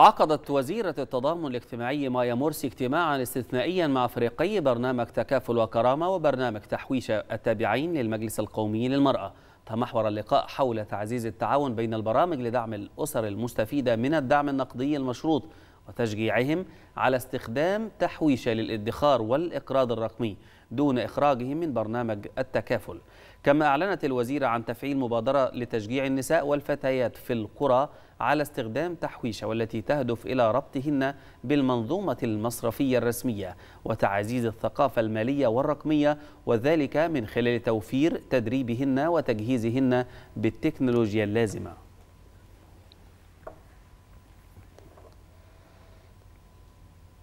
عقدت وزيرة التضامن الاجتماعي مايا مرسي اجتماعا استثنائيا مع فريقي برنامج تكافل وكرامة وبرنامج تحويش التابعين للمجلس القومي للمرأة تمحور اللقاء حول تعزيز التعاون بين البرامج لدعم الأسر المستفيدة من الدعم النقدي المشروط وتشجيعهم على استخدام تحويشة للادخار والإقراض الرقمي دون إخراجهم من برنامج التكافل كما أعلنت الوزيرة عن تفعيل مبادرة لتشجيع النساء والفتيات في القرى على استخدام تحويشة والتي تهدف إلى ربطهن بالمنظومة المصرفية الرسمية وتعزيز الثقافة المالية والرقمية وذلك من خلال توفير تدريبهن وتجهيزهن بالتكنولوجيا اللازمة